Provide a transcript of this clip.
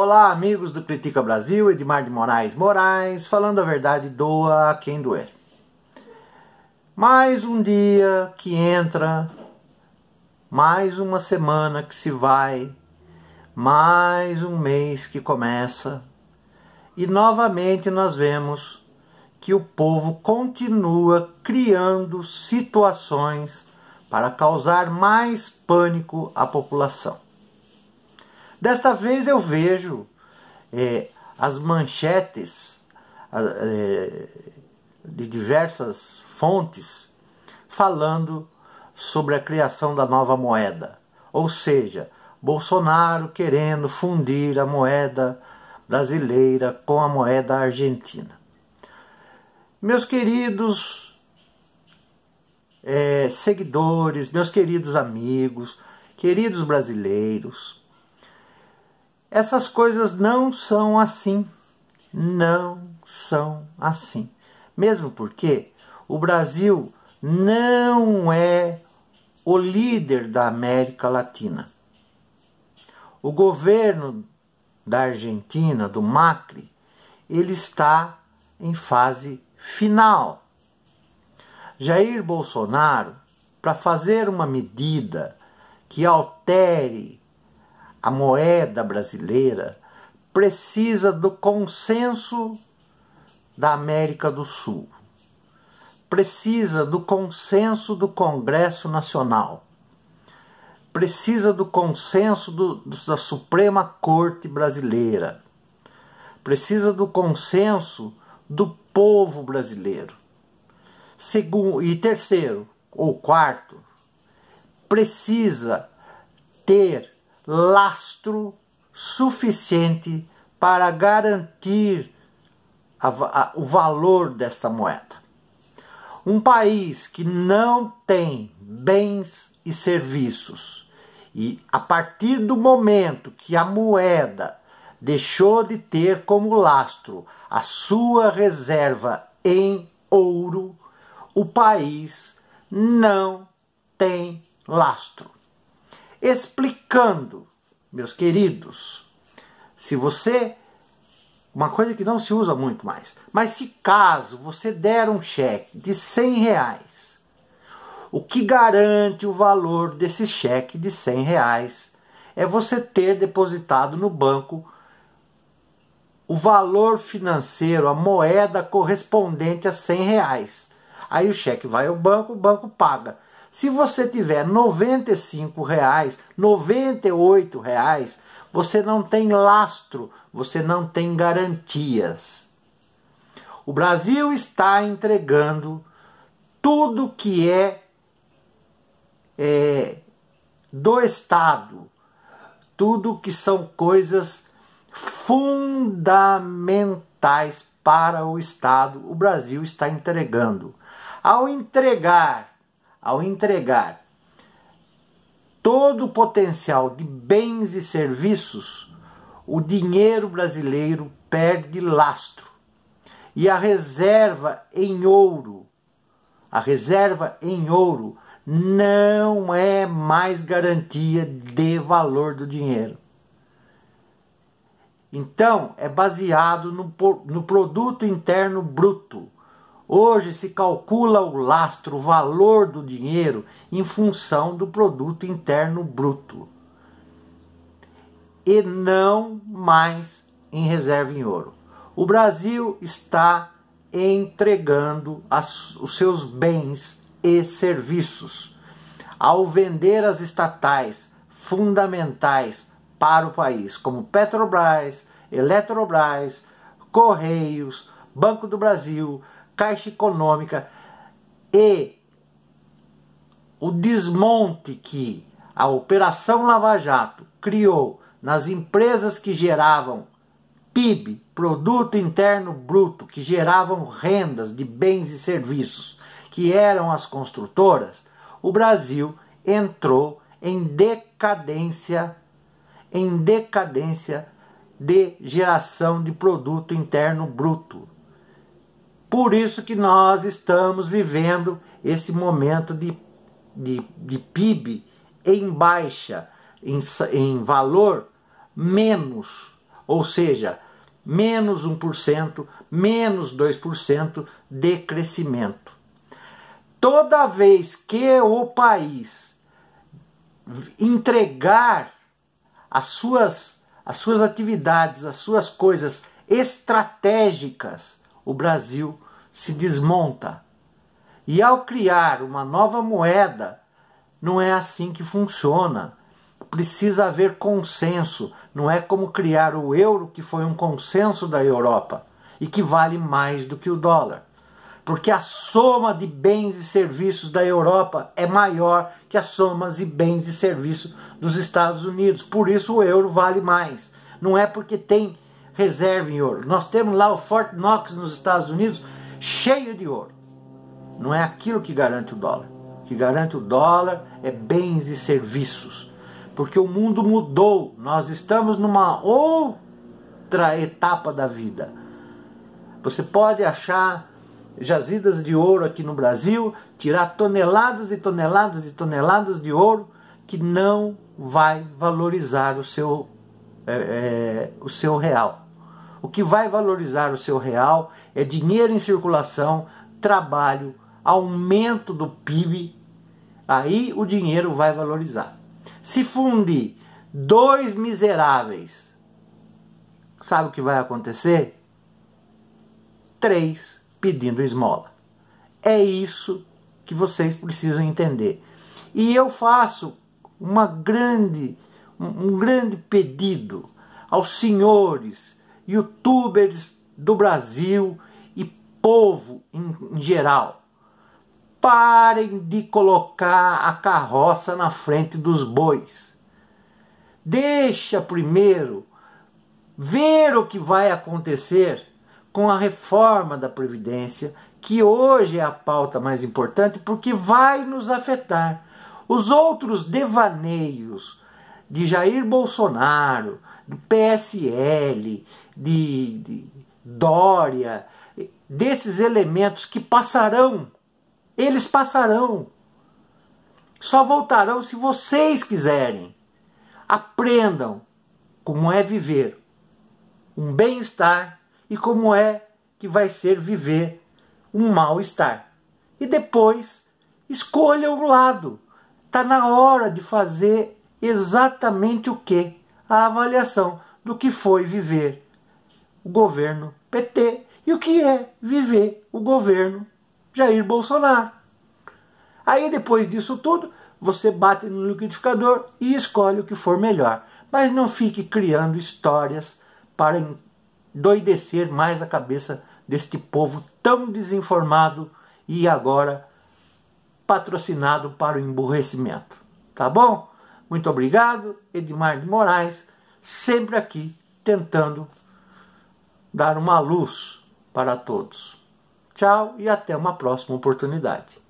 Olá, amigos do Critica Brasil, Edmar de Moraes Moraes, falando a verdade, doa a quem doer. Mais um dia que entra, mais uma semana que se vai, mais um mês que começa, e novamente nós vemos que o povo continua criando situações para causar mais pânico à população. Desta vez eu vejo é, as manchetes é, de diversas fontes falando sobre a criação da nova moeda, ou seja, Bolsonaro querendo fundir a moeda brasileira com a moeda argentina. Meus queridos é, seguidores, meus queridos amigos, queridos brasileiros, essas coisas não são assim. Não são assim. Mesmo porque o Brasil não é o líder da América Latina. O governo da Argentina, do Macri, ele está em fase final. Jair Bolsonaro, para fazer uma medida que altere a moeda brasileira precisa do consenso da América do Sul, precisa do consenso do Congresso Nacional, precisa do consenso do, da Suprema Corte Brasileira, precisa do consenso do povo brasileiro. Segundo, e terceiro, ou quarto, precisa ter lastro suficiente para garantir a, a, o valor desta moeda. Um país que não tem bens e serviços, e a partir do momento que a moeda deixou de ter como lastro a sua reserva em ouro, o país não tem lastro explicando, meus queridos. Se você. Uma coisa que não se usa muito mais. Mas se caso você der um cheque de 100 reais, o que garante o valor desse cheque de 100 reais é você ter depositado no banco o valor financeiro, a moeda correspondente a 100 reais. Aí o cheque vai ao banco, o banco paga. Se você tiver R$ 95, R$ 98, reais, você não tem lastro, você não tem garantias. O Brasil está entregando tudo que é, é do Estado, tudo que são coisas fundamentais para o Estado, o Brasil está entregando. Ao entregar ao entregar todo o potencial de bens e serviços, o dinheiro brasileiro perde lastro. E a reserva em ouro, a reserva em ouro não é mais garantia de valor do dinheiro. Então, é baseado no, no produto interno bruto Hoje se calcula o lastro, o valor do dinheiro, em função do produto interno bruto. E não mais em reserva em ouro. O Brasil está entregando as, os seus bens e serviços ao vender as estatais fundamentais para o país, como Petrobras, Eletrobras, Correios, Banco do Brasil, Caixa Econômica e o desmonte que a Operação Lava Jato criou nas empresas que geravam PIB, Produto Interno Bruto, que geravam rendas de bens e serviços, que eram as construtoras, o Brasil entrou em decadência, em decadência de geração de produto interno bruto. Por isso que nós estamos vivendo esse momento de, de, de PIB em baixa, em, em valor menos, ou seja, menos 1%, menos 2% de crescimento. Toda vez que o país entregar as suas, as suas atividades, as suas coisas estratégicas o Brasil se desmonta. E ao criar uma nova moeda, não é assim que funciona. Precisa haver consenso, não é como criar o euro, que foi um consenso da Europa e que vale mais do que o dólar. Porque a soma de bens e serviços da Europa é maior que as somas de bens e serviços dos Estados Unidos. Por isso o euro vale mais. Não é porque tem reserva em ouro. Nós temos lá o Fort Knox nos Estados Unidos cheio de ouro. Não é aquilo que garante o dólar. O que garante o dólar é bens e serviços. Porque o mundo mudou. Nós estamos numa outra etapa da vida. Você pode achar jazidas de ouro aqui no Brasil, tirar toneladas e toneladas e toneladas de ouro que não vai valorizar o seu, é, é, o seu real o que vai valorizar o seu real é dinheiro em circulação, trabalho, aumento do PIB. Aí o dinheiro vai valorizar. Se fundir dois miseráveis, sabe o que vai acontecer? Três pedindo esmola. É isso que vocês precisam entender. E eu faço uma grande, um grande pedido aos senhores youtubers do Brasil e povo em, geral. Parem de colocar a carroça na frente dos bois. Deixa primeiro ver o que vai acontecer com a reforma da Previdência, que hoje é a pauta mais importante, porque vai nos afetar. Os outros devaneios, de Jair Bolsonaro, do PSL, de, de Dória, desses elementos que passarão, eles passarão. Só voltarão se vocês quiserem. Aprendam como é viver um bem-estar e como é que vai ser viver um mal-estar. E depois escolha o lado. Está na hora de fazer exatamente o que? A avaliação do que foi viver o governo PT e o que é viver o governo Jair Bolsonaro. Aí depois disso tudo, você bate no liquidificador e escolhe o que for melhor. Mas não fique criando histórias para endoidecer mais a cabeça deste povo tão desinformado e agora patrocinado para o emburrecimento. Tá bom? Muito obrigado, Edmar de Moraes, sempre aqui tentando dar uma luz para todos. Tchau e até uma próxima oportunidade.